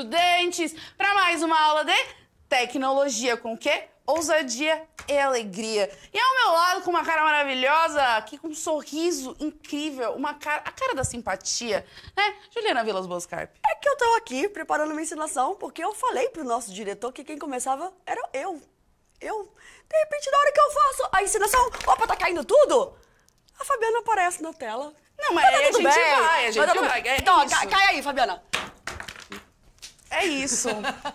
estudantes, para mais uma aula de tecnologia com o quê? Ousadia e alegria. E ao meu lado, com uma cara maravilhosa, aqui com um sorriso incrível, uma cara, a cara da simpatia, né? Juliana Vilas Boscarpe. É que eu tô aqui preparando uma ensinação, porque eu falei pro nosso diretor que quem começava era eu. Eu, de repente, na hora que eu faço a ensinação, opa, tá caindo tudo! A Fabiana aparece na tela. Não, mas, mas tá aí a gente bem. vai, a tá gente vai. Tá É então, cai aí, Fabiana. É isso.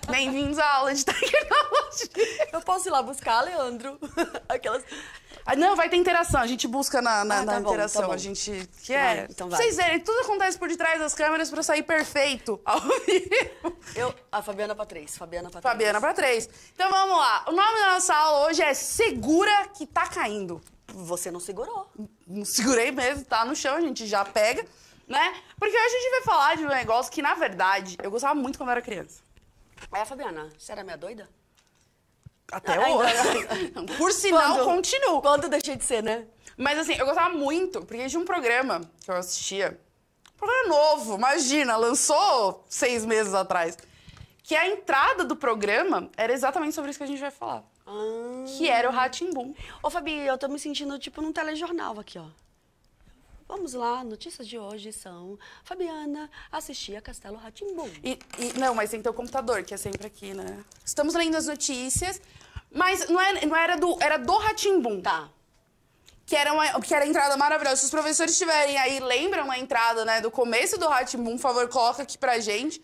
Bem-vindos à aula de tecnologia. Eu posso ir lá buscar, Leandro? Aquelas. Ah, não, vai ter interação. A gente busca na, na, ah, tá na bom, tá interação. Tá a gente. Que ah, é. Vai, então vai. Vocês verem, tudo acontece por detrás das câmeras pra sair perfeito ao vivo. Eu, a Fabiana pra três. Fabiana pra três. Fabiana pra três. Então vamos lá. O nome da nossa aula hoje é Segura que tá caindo. Você não segurou. Não segurei mesmo, tá no chão, a gente já pega né? Porque hoje a gente vai falar de um negócio que, na verdade, eu gostava muito quando eu era criança. É, Fabiana, você era minha doida? Até ah, hoje. Por sinal, quando, continuo. Quando deixei de ser, né? Mas assim, eu gostava muito, porque tinha um programa que eu assistia. Um programa novo, imagina, lançou seis meses atrás. Que a entrada do programa era exatamente sobre isso que a gente vai falar. Ah. Que era o Ratimbum. Ô, Fabi, eu tô me sentindo tipo num telejornal aqui, ó. Vamos lá, notícias de hoje são Fabiana assistia Castelo Ratimbu. E, e, não, mas tem teu computador, que é sempre aqui, né? Estamos lendo as notícias, mas não, é, não era do. Era do Tá. Que era, uma, que era a entrada maravilhosa. Se os professores estiverem aí, lembram a entrada, né, do começo do Ratimbu? por favor, coloca aqui pra gente.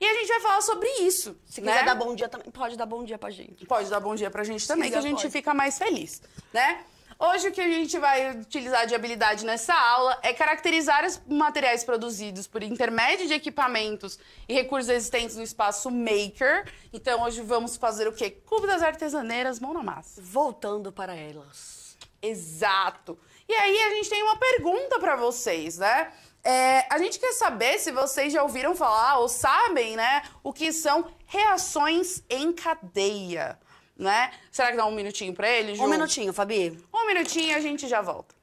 E a gente vai falar sobre isso. Se quiser né? dar bom dia também, pode dar bom dia pra gente. Pode dar bom dia pra gente também, quiser, que a gente pode. fica mais feliz, né? Hoje o que a gente vai utilizar de habilidade nessa aula é caracterizar os materiais produzidos por intermédio de equipamentos e recursos existentes no espaço maker. Então hoje vamos fazer o quê? das artesaneiras, mão na massa. Voltando para elas. Exato. E aí a gente tem uma pergunta para vocês, né? É, a gente quer saber se vocês já ouviram falar ou sabem, né, o que são reações em cadeia né? Será que dá um minutinho pra ele, Ju? Um minutinho, Fabi. Um minutinho e a gente já volta.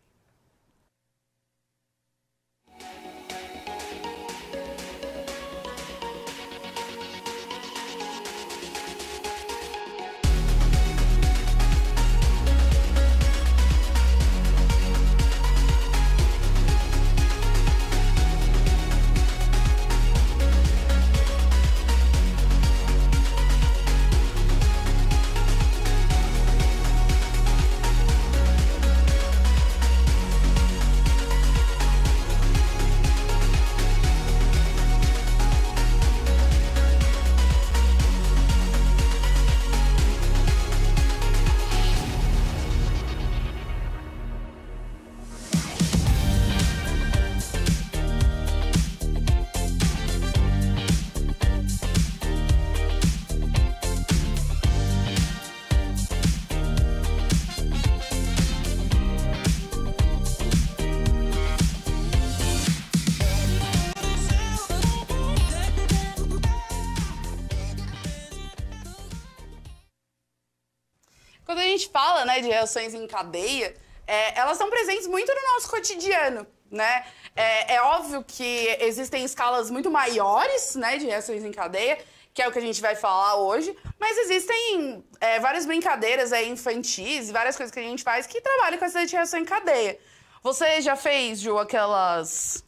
de reações em cadeia, é, elas estão presentes muito no nosso cotidiano, né? É, é, óbvio que existem escalas muito maiores, né, de reações em cadeia, que é o que a gente vai falar hoje, mas existem é, várias brincadeiras aí infantis, várias coisas que a gente faz que trabalham com essa reação em cadeia. Você já fez, Ju, aquelas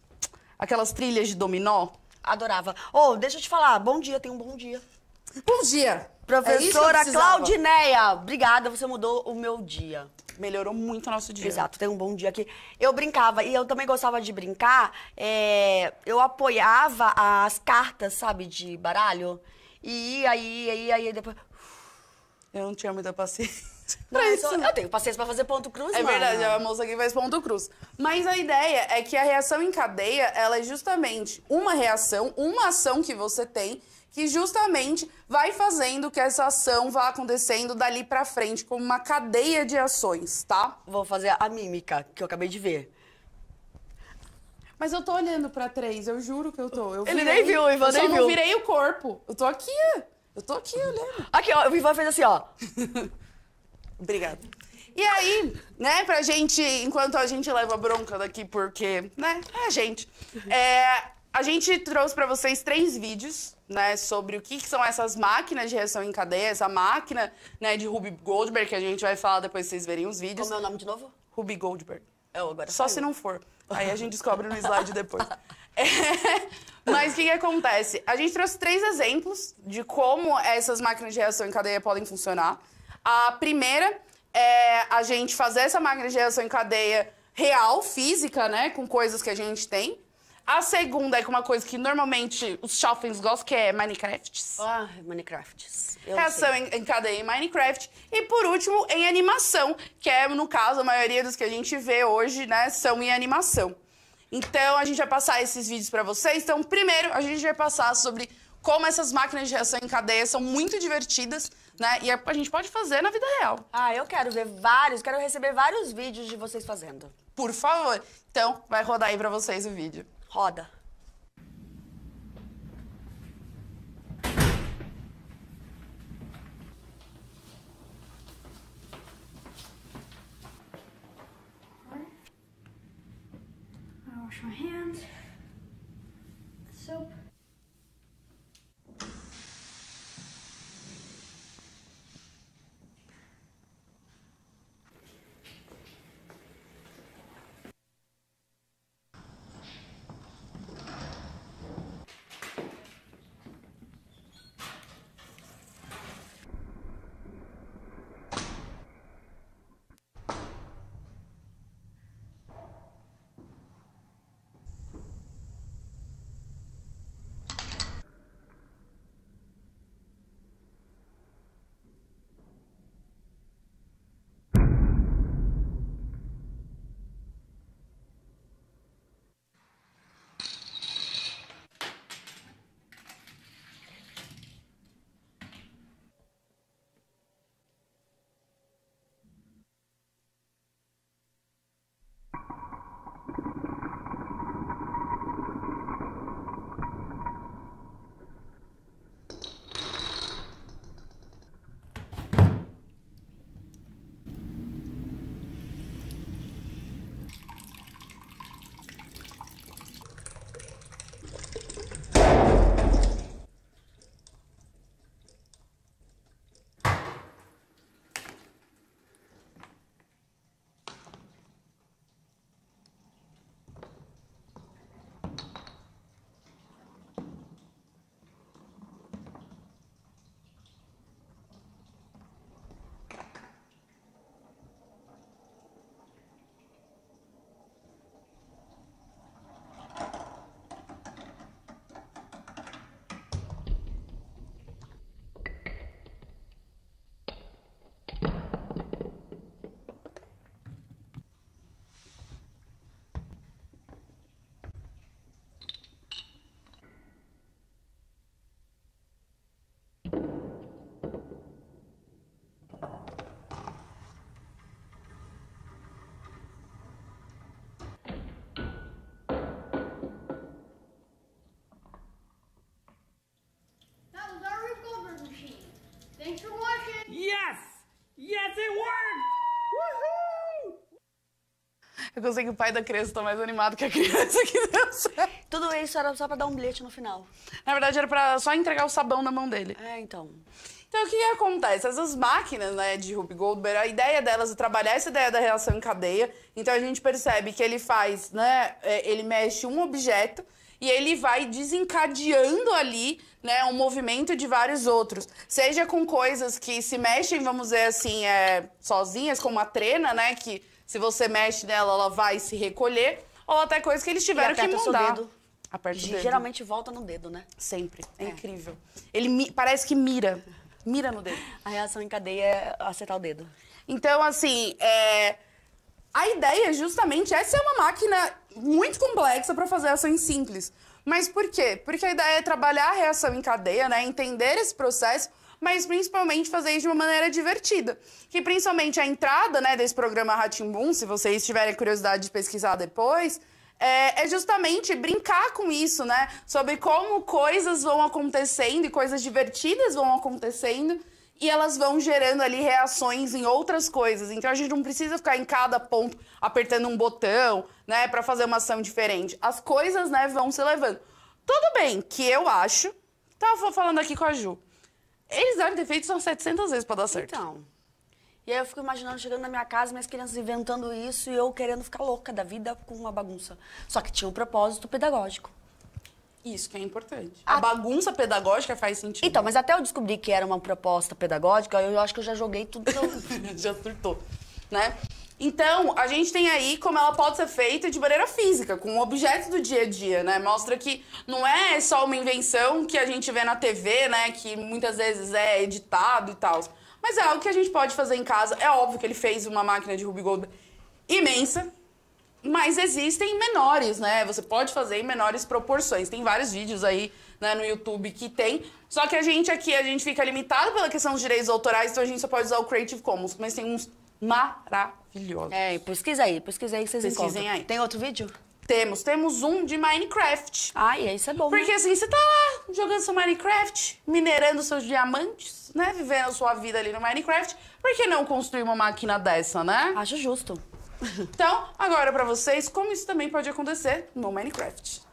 aquelas trilhas de dominó? Adorava. Ô, oh, deixa eu te falar, bom dia, tem um bom dia. Bom dia! É Professora é Claudineia, obrigada, você mudou o meu dia. Melhorou muito o nosso dia. Exato, tem um bom dia aqui. Eu brincava, e eu também gostava de brincar, é, eu apoiava as cartas, sabe, de baralho. E aí, aí, aí, depois... Eu não tinha muita paciência. Não, eu, eu tenho paciência pra fazer ponto cruz, É mano. verdade, a moça aqui faz ponto cruz. Mas a ideia é que a reação em cadeia, ela é justamente uma reação, uma ação que você tem que justamente vai fazendo que essa ação vá acontecendo dali para frente, como uma cadeia de ações, tá? Vou fazer a mímica que eu acabei de ver. Mas eu tô olhando pra três, eu juro que eu tô. Eu Ele virei, nem viu, nem Ivan eu nem só viu. Eu virei o corpo. Eu tô aqui, eu tô aqui olhando. Aqui, ó, o Ivan fez assim, ó. Obrigada. E aí, né, pra gente, enquanto a gente leva bronca daqui, porque, né, é a gente. É, a gente trouxe para vocês três vídeos, né, sobre o que, que, são essas máquinas de reação em cadeia, essa máquina, né, de Ruby Goldberg, que a gente vai falar depois vocês verem os vídeos. Como é o nome de novo? Ruby Goldberg. Eu, é, agora Só saiu. se não for. Aí a gente descobre no slide depois. É, mas o que, que acontece? A gente trouxe três exemplos de como essas máquinas de reação em cadeia podem funcionar. A primeira é a gente fazer essa máquina de reação em cadeia real, física, né, com coisas que a gente tem. A segunda é com uma coisa que normalmente os shoppings gostam, que é Minecrafts. Ah, Minecrafts. Reação em, em cadeia em Minecraft. E por último, em animação, que é, no caso, a maioria dos que a gente vê hoje, né, são em animação. Então, a gente vai passar esses vídeos para vocês. Então, primeiro, a gente vai passar sobre como essas máquinas de reação em cadeia são muito divertidas, né? E é a gente pode fazer na vida real. Ah, eu quero ver vários, quero receber vários vídeos de vocês fazendo. Por favor. Então, vai rodar aí para vocês o vídeo. Roda. I wash my hands. Soap. Thanks for watching. Yes! Yes, it worked! Eu Eu consegui o pai da criança tá mais animado que a criança que deu certo. Tudo isso era só pra dar um bilhete no final. Na verdade, era pra só entregar o sabão na mão dele. É, então. Então, o que, acontece? Essas máquinas, né, de Ruby Goldberg, a ideia delas é trabalhar essa ideia da relação em cadeia. Então, a gente percebe que ele faz, né, é, ele mexe um objeto e ele vai desencadeando ali, né, um movimento de vários outros. Seja com coisas que se mexem, vamos dizer assim, é, sozinhas, como a trena, né, que se você mexe nela, ela vai se recolher, ou até coisas que eles tiveram que mudar. Aperta o dedo. Geralmente volta no dedo, né? Sempre. É, é. incrível. Ele parece que mira. Mira no dedo. A reação em cadeia é acertar o dedo. Então, assim, é... a ideia justamente é ser uma máquina muito complexa para fazer ações simples. Mas por quê? Porque a ideia é trabalhar a reação em cadeia, né? entender esse processo, mas principalmente fazer isso de uma maneira divertida. Que principalmente a entrada né, desse programa Ratimbun, se vocês tiverem curiosidade de pesquisar depois, é, é, justamente brincar com isso, né? Sobre como coisas vão acontecendo e coisas divertidas vão acontecendo e elas vão gerando ali reações em outras coisas. Então a gente não precisa ficar em cada ponto apertando um botão, né, para fazer uma ação diferente. As coisas, né, vão se levando. Tudo bem que eu acho, tava tá, falando aqui com a Ju. Eles devem ter feito só 700 vezes para dar certo. Então. E aí eu fico imaginando chegando na minha casa, minhas crianças inventando isso e eu querendo ficar louca da vida com uma bagunça. Só que tinha um propósito pedagógico. Isso que é importante. A, a bagunça pedagógica faz sentido. Então, mas até eu descobri que era uma proposta pedagógica, eu acho que eu já joguei tudo. No... já surtou, né? Então, a gente tem aí como ela pode ser feita de maneira física, com objetos do dia a dia, né? Mostra que não é só uma invenção que a gente vê na TV, né? Que muitas vezes é editado e tal. Mas é algo que a gente pode fazer em casa. É óbvio que ele fez uma máquina de Ruby Gold imensa, mas existem menores, né? Você pode fazer em menores proporções. Tem vários vídeos aí né, no YouTube que tem. Só que a gente aqui, a gente fica limitado pela questão dos direitos autorais, então a gente só pode usar o Creative Commons. Mas tem uns maravilhosos. É, pesquisa aí, pesquisa aí que vocês Pesquisem encontram. aí. Tem outro vídeo? Temos, temos um de Minecraft. Ai, isso é bom. Porque né? assim, você tá lá jogando seu Minecraft, minerando seus diamantes, né? Vivendo a sua vida ali no Minecraft. Por que não construir uma máquina dessa, né? Acho justo. Então, agora para vocês, como isso também pode acontecer no Minecraft.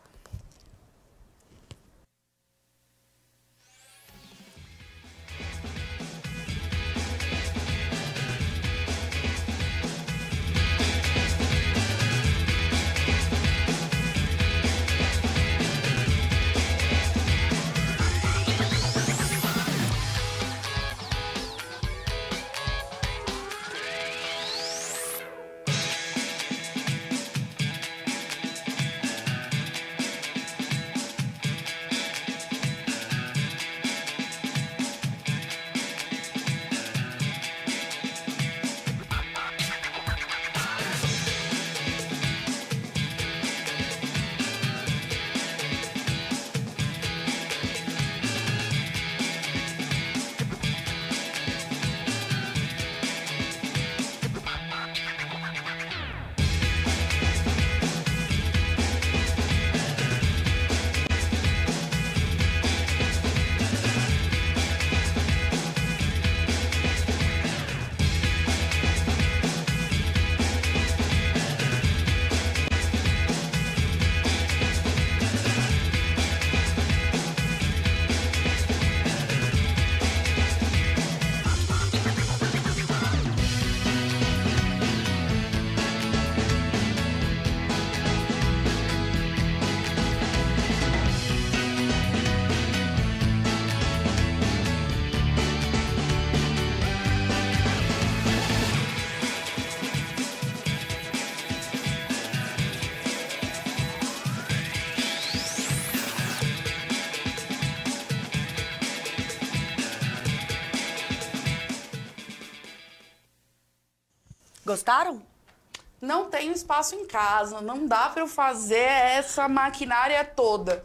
Gostaram? Não tenho espaço em casa, não dá para eu fazer essa maquinária toda.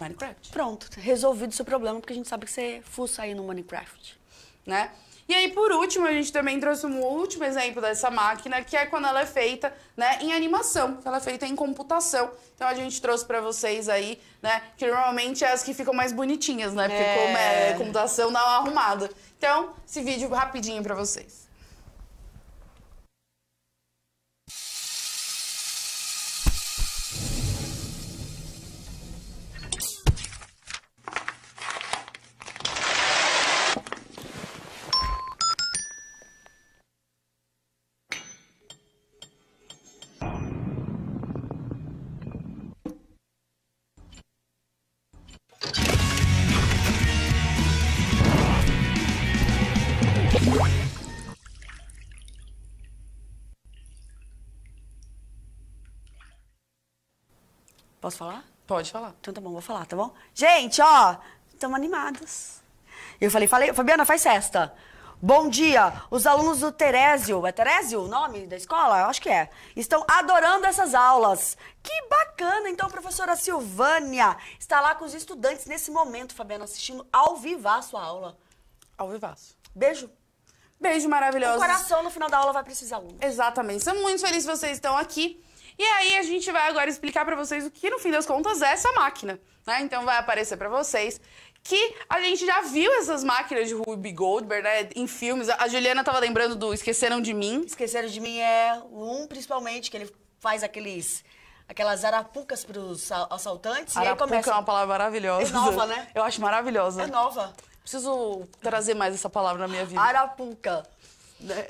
Minecraft. Pronto, resolvido o seu problema, porque a gente sabe que você fuça aí no Minecraft, né? E aí, por último, a gente também trouxe um último exemplo dessa máquina, que é quando ela é feita né, em animação, ela é feita em computação. Então a gente trouxe para vocês aí, né? Que normalmente é as que ficam mais bonitinhas, né? Porque é... como é computação, dá uma arrumada. Então, esse vídeo rapidinho para vocês. Posso falar? Pode falar. Então tá bom, vou falar, tá bom? Gente, ó, estamos animados. Eu falei, falei, Fabiana, faz sexta. Bom dia, os alunos do Terésio, é Terésio o nome da escola? Eu acho que é. Estão adorando essas aulas. Que bacana! Então, a professora Silvânia está lá com os estudantes nesse momento, Fabiana, assistindo ao vivaço a aula. Ao vivaço. Beijo. Beijo maravilhoso. O coração no final da aula vai para esses alunos. Exatamente. Estamos muito felizes que vocês estão aqui. E aí a gente vai agora explicar para vocês o que, no fim das contas, é essa máquina. Né? Então vai aparecer para vocês que a gente já viu essas máquinas de Ruby Goldberg, né, em filmes. A Juliana tava lembrando do Esqueceram de Mim. Esqueceram de Mim é um, principalmente, que ele faz aqueles aquelas arapucas para os assaltantes. Arapuca começa... é uma palavra maravilhosa. É nova, né? Eu acho maravilhosa. É nova. Preciso trazer mais essa palavra na minha vida. Arapuca. Né?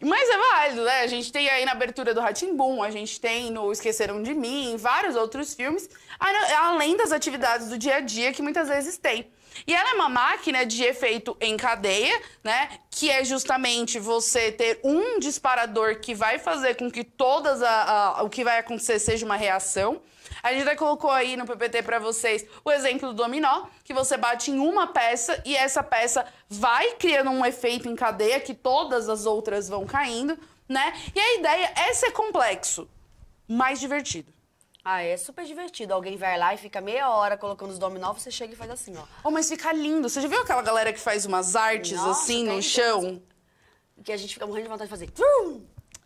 Mas é válido, né? A gente tem aí na abertura do Boom, a gente tem no Esqueceram de Mim, vários outros filmes, além das atividades do dia a dia que muitas vezes tem. E ela é uma máquina de efeito em cadeia, né? Que é justamente você ter um disparador que vai fazer com que todas a, a o que vai acontecer seja uma reação. A gente até colocou aí no PPT para vocês o exemplo do dominó, que você bate em uma peça e essa peça vai criando um efeito em cadeia que todas as outras vão caindo, né? E a ideia é ser complexo, mas divertido. Ah, é super divertido. Alguém vai lá e fica meia hora colocando os dominó, você chega e faz assim, ó. Oh, mas fica lindo. Você já viu aquela galera que faz umas artes Nossa, assim no chão? Que a gente fica morrendo de vontade de fazer.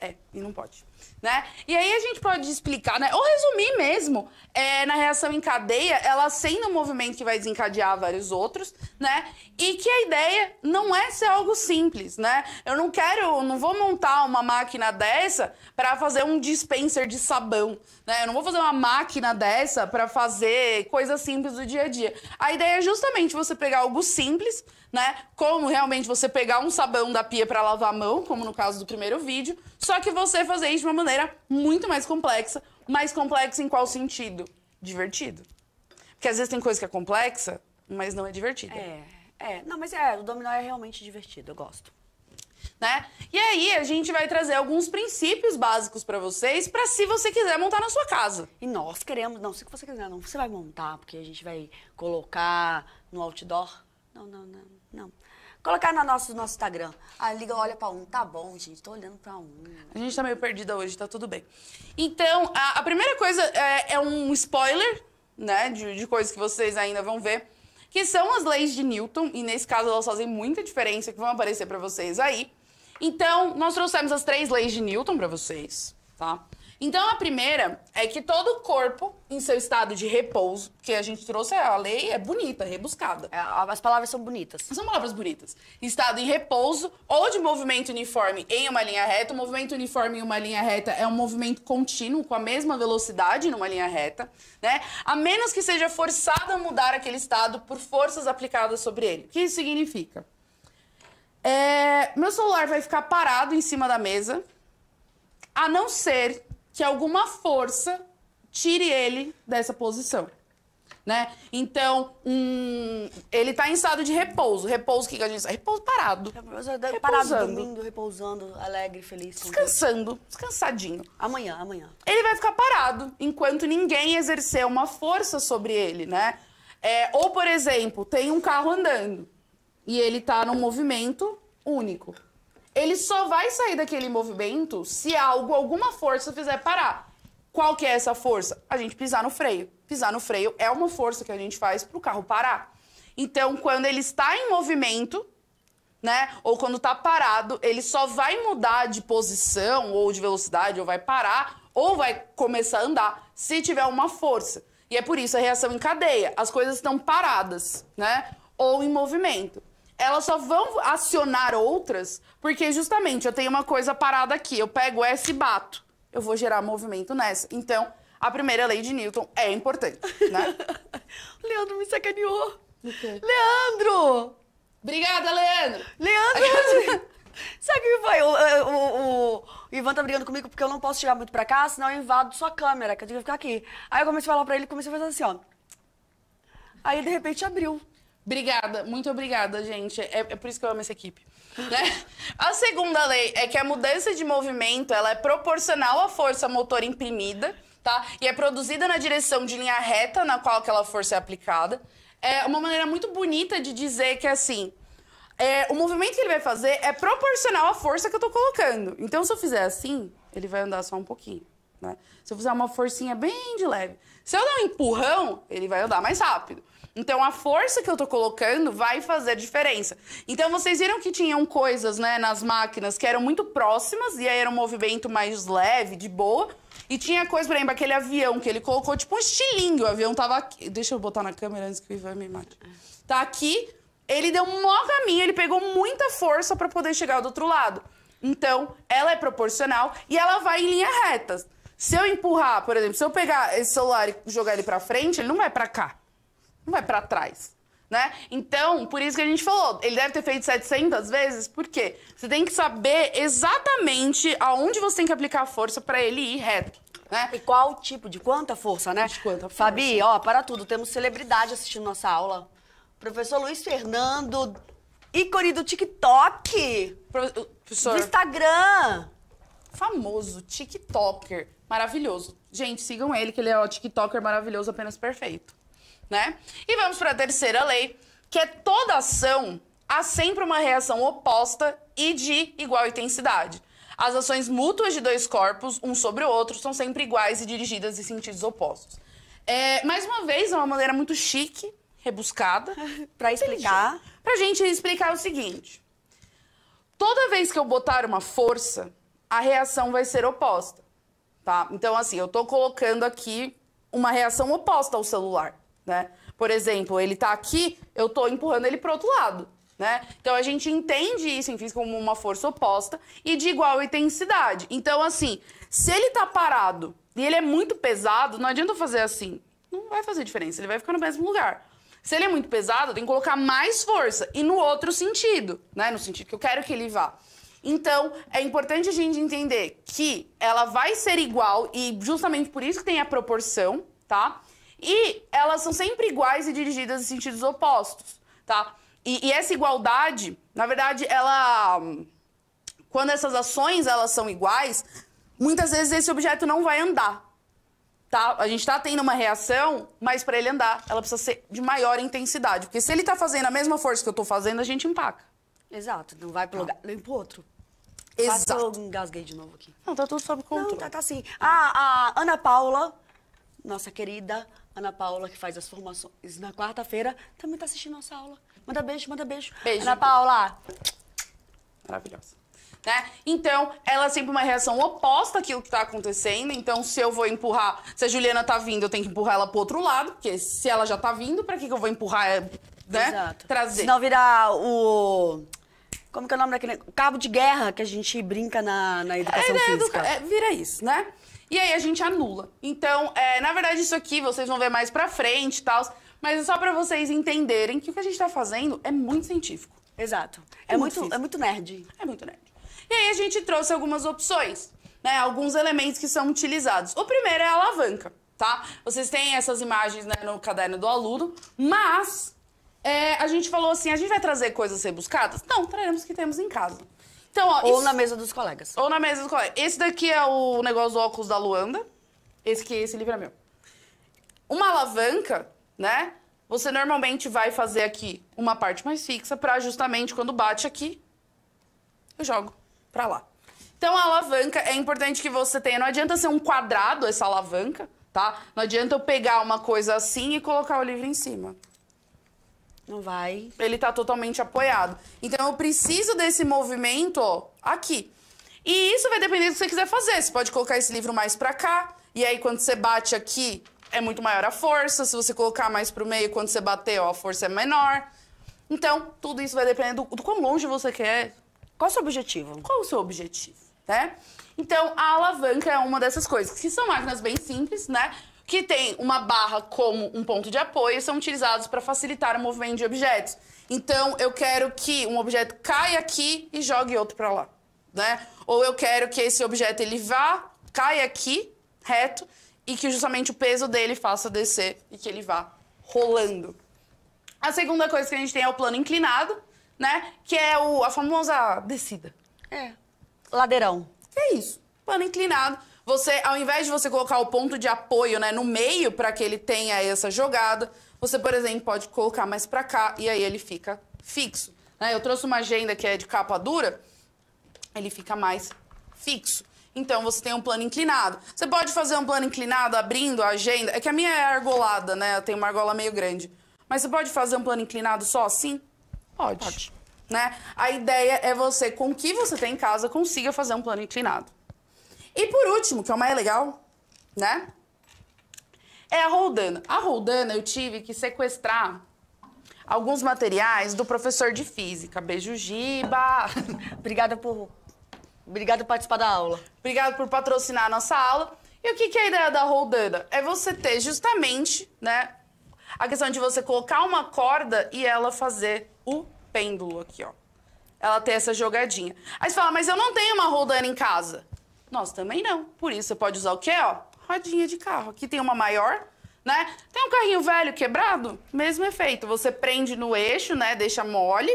É, e não pode. Né? E aí a gente pode explicar, né? Ou resumir mesmo, é, na reação em cadeia, ela sendo um movimento que vai desencadear vários outros, né? E que a ideia não é ser algo simples, né? Eu não quero, não vou montar uma máquina dessa para fazer um dispenser de sabão, né? Eu não vou fazer uma máquina dessa para fazer coisas simples do dia a dia. A ideia é justamente você pegar algo simples, né? Como realmente você pegar um sabão da pia para lavar a mão, como no caso do primeiro vídeo, só que você fazer isso de uma maneira muito mais complexa. Mais complexa em qual sentido? Divertido. Porque às vezes tem coisa que é complexa, mas não é divertida. É, é. Não, mas é, o dominó é realmente divertido, eu gosto. Né? E aí a gente vai trazer alguns princípios básicos para vocês, para se você quiser montar na sua casa. E nós queremos, não, se você quiser, não, você vai montar, porque a gente vai colocar no outdoor não, não, não, não. Colocar no nosso, nosso Instagram. A ah, liga olha pra um. Tá bom, gente, tô olhando pra um. A gente tá meio perdida hoje, tá tudo bem. Então, a, a primeira coisa é, é, um spoiler, né, de, de coisas que vocês ainda vão ver, que são as leis de Newton, e nesse caso elas fazem muita diferença, que vão aparecer para vocês aí. Então, nós trouxemos as três leis de Newton para vocês, tá? Então, a primeira é que todo corpo, em seu estado de repouso, que a gente trouxe a lei, é bonita, rebuscada. É, as palavras são bonitas. São palavras bonitas. Estado em repouso ou de movimento uniforme em uma linha reta. O movimento uniforme em uma linha reta é um movimento contínuo, com a mesma velocidade numa linha reta, né? A menos que seja forçado a mudar aquele estado por forças aplicadas sobre ele. O que isso significa? É, meu celular vai ficar parado em cima da mesa, a não ser que alguma força tire ele dessa posição. Né? Então, um, ele está em estado de repouso. Repouso, o que, que a gente sabe? Repouso parado. Repousando. Parado, dormindo, repousando, alegre, feliz. Descansando, descansadinho. Amanhã, amanhã. Ele vai ficar parado enquanto ninguém exercer uma força sobre ele, né? É, ou, por exemplo, tem um carro andando e ele está num movimento único ele só vai sair daquele movimento se algo, alguma força fizer parar. Qual que é essa força? A gente pisar no freio. Pisar no freio é uma força que a gente faz para o carro parar. Então, quando ele está em movimento, né, ou quando está parado, ele só vai mudar de posição ou de velocidade, ou vai parar, ou vai começar a andar, se tiver uma força. E é por isso a reação em cadeia. As coisas estão paradas, né, ou em movimento elas só vão acionar outras porque justamente eu tenho uma coisa parada aqui, eu pego essa e bato. Eu vou gerar movimento nessa. Então, a primeira lei de Newton é importante, né? Leandro me sacaneou. Leandro! Obrigada, Leandro! Leandro! Sabe o que foi? É, o, o, o, Ivan tá brigando comigo porque eu não posso chegar muito pra cá, senão eu invado sua câmera, que eu tenho que ficar aqui. Aí eu comecei a falar pra ele e comecei a fazer assim, ó. Aí de repente abriu. Obrigada, muito obrigada, gente. É, é, por isso que eu amo essa equipe. Né? A segunda lei é que a mudança de movimento ela é proporcional à força motor imprimida, tá? E é produzida na direção de linha reta na qual aquela força é aplicada. É uma maneira muito bonita de dizer que assim. É, o movimento que ele vai fazer é proporcional à força que eu tô colocando. Então, se eu fizer assim, ele vai andar só um pouquinho. Né? Se eu fizer uma forcinha bem de leve. Se eu der um empurrão, ele vai andar mais rápido. Então a força que eu tô colocando vai fazer diferença. Então vocês viram que tinham coisas, né, nas máquinas que eram muito próximas e aí era um movimento mais leve, de boa. E tinha coisa, por exemplo, aquele avião que ele colocou, tipo um estilingue. O avião tava aqui. Deixa eu botar na câmera antes que o Ivan me mate. Tá aqui. Ele deu um mó caminho, ele pegou muita força para poder chegar do outro lado. Então, ela é proporcional e ela vai em linha reta. Se eu empurrar, por exemplo, se eu pegar esse celular e jogar ele para frente, ele não vai para cá. Não vai para trás. Né? Então, por isso que a gente falou, ele deve ter feito 700 vezes, por quê? Você tem que saber exatamente aonde você tem que aplicar a força para ele ir reto. Né? E qual tipo, de quanta força, né? De quanta força. Fabi, ó, para tudo, temos celebridade assistindo nossa aula. Professor Luiz Fernando, ícone do TikTok. Pro, professor. Do Instagram. Famoso TikToker, maravilhoso. Gente, sigam ele, que ele é o TikToker maravilhoso, apenas perfeito né? E vamos para a terceira lei, que é toda ação há sempre uma reação oposta e de igual intensidade. As ações mútuas de dois corpos, um sobre o outro, são sempre iguais e dirigidas em sentidos opostos. É, mais uma vez, é uma maneira muito chique, rebuscada, para explicar. para a gente explicar o seguinte: toda vez que eu botar uma força, a reação vai ser oposta, tá? Então, assim, eu estou colocando aqui uma reação oposta ao celular né? Por exemplo, ele tá aqui, eu tô empurrando ele pro outro lado, né? Então a gente entende isso em como uma força oposta e de igual intensidade. Então assim, se ele tá parado e ele é muito pesado, não adianta eu fazer assim. Não vai fazer diferença, ele vai ficar no mesmo lugar. Se ele é muito pesado, eu tenho que colocar mais força e no outro sentido, né? No sentido que eu quero que ele vá. Então, é importante a gente entender que ela vai ser igual e justamente por isso que tem a proporção, tá? E elas são sempre iguais e dirigidas em sentidos opostos, tá? E, e essa igualdade, na verdade, ela. Quando essas ações elas são iguais, muitas vezes esse objeto não vai andar. Tá? A gente está tendo uma reação, mas para ele andar, ela precisa ser de maior intensidade. Porque se ele está fazendo a mesma força que eu estou fazendo, a gente empaca. Exato, não vai para tá. o nem para outro. Exato. eu engasguei de novo aqui. Não, tá tudo sob controle. Não, tá, tá assim. A, a Ana Paula, nossa querida, Ana Paula, que faz as formações na quarta-feira, também está assistindo nossa aula. Manda beijo, manda beijo. Beijo. Ana Paula. Maravilhosa. Né? Então, ela é sempre uma reação oposta àquilo que está acontecendo. Então, se eu vou empurrar, se a Juliana tá vindo, eu tenho que empurrar ela pro outro lado, porque se ela já tá vindo, para que, que eu vou empurrar, é, né? Exato. Trazer. Senão virar o como que é o nome daquele cabo de guerra que a gente brinca na, na educação é, né, física? Educa... É, vira isso, né? E aí a gente anula. Então, é, na verdade, isso aqui vocês vão ver mais pra frente e tal. Mas é só pra vocês entenderem que o que a gente tá fazendo é muito científico. Exato. É, é muito, muito é muito nerd. É muito nerd. E aí a gente trouxe algumas opções, né? Alguns elementos que são utilizados. O primeiro é a alavanca, tá? Vocês têm essas imagens né, no caderno do aluno, mas é, a gente falou assim: a gente vai trazer coisas rebuscadas? Não, traremos o que temos em casa. Então, ó, ou isso... na mesa dos colegas. Ou na mesa dos colegas. Esse daqui é o negócio do óculos da Luanda. Esse que esse livro é meu. Uma alavanca, né? Você normalmente vai fazer aqui uma parte mais fixa para justamente quando bate aqui, eu jogo para lá. Então a alavanca é importante que você tenha. Não adianta ser um quadrado essa alavanca, tá? Não adianta eu pegar uma coisa assim e colocar o livro em cima. Não vai. Ele tá totalmente apoiado. Então eu preciso desse movimento ó, aqui. E isso vai depender do que você quiser fazer. Você pode colocar esse livro mais para cá, e aí quando você bate aqui, é muito maior a força. Se você colocar mais pro meio, quando você bater, ó, a força é menor. Então, tudo isso vai depender do, do quão longe você quer. Qual é o seu objetivo? Qual é o seu objetivo, né? Então, a alavanca é uma dessas coisas, que são máquinas bem simples, né? que tem uma barra como um ponto de apoio são utilizados para facilitar o movimento de objetos. Então, eu quero que um objeto caia aqui e jogue outro para lá, né? Ou eu quero que esse objeto ele vá, caia aqui, reto, e que justamente o peso dele faça descer e que ele vá rolando. A segunda coisa que a gente tem é o plano inclinado, né? Que é o, a famosa descida. É. Ladeirão. É isso. Plano inclinado você, ao invés de você colocar o ponto de apoio, né, no meio para que ele tenha essa jogada, você, por exemplo, pode colocar mais para cá e aí ele fica fixo. Né? Eu trouxe uma agenda que é de capa dura, ele fica mais fixo. Então você tem um plano inclinado. Você pode fazer um plano inclinado abrindo a agenda. É que a minha é argolada, né? Eu tenho uma argola meio grande. Mas você pode fazer um plano inclinado só assim? Pode. pode. Né? A ideia é você, com o que você tem em casa, consiga fazer um plano inclinado. E por último, que é o mais legal, né? É a Roldana. A Roldana eu tive que sequestrar alguns materiais do professor de física. Beijo, Giba. Obrigada por. Obrigada por participar da aula. Obrigada por patrocinar a nossa aula. E o que, que é a ideia da Roldana? É você ter justamente, né? A questão de você colocar uma corda e ela fazer o pêndulo aqui, ó. Ela ter essa jogadinha. Aí você fala, mas eu não tenho uma Roldana em casa. Nós também não. Por isso, você pode usar o quê, ó? Rodinha de carro. Aqui tem uma maior, né? Tem um carrinho velho quebrado, mesmo efeito. Você prende no eixo, né? Deixa mole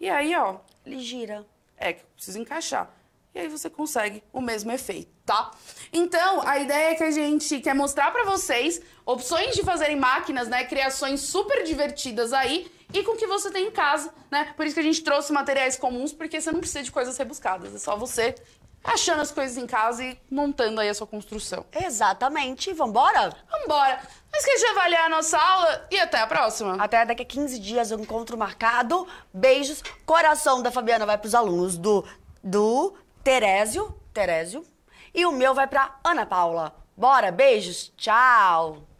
e aí, ó... Ele gira. É, que precisa encaixar. E aí você consegue o mesmo efeito, tá? Então, a ideia é que a gente quer mostrar para vocês opções de fazerem máquinas, né? Criações super divertidas aí e com o que você tem em casa, né? Por isso que a gente trouxe materiais comuns, porque você não precisa de coisas rebuscadas. É só você achando as coisas em casa e montando aí a sua construção. Exatamente. Vambora? Vambora. Mas de avaliar a nossa aula e até a próxima. Até daqui a 15 dias encontro marcado. Beijos. Coração da Fabiana vai pros alunos do, do Terésio. Terésio. E o meu vai pra Ana Paula. Bora, beijos. Tchau.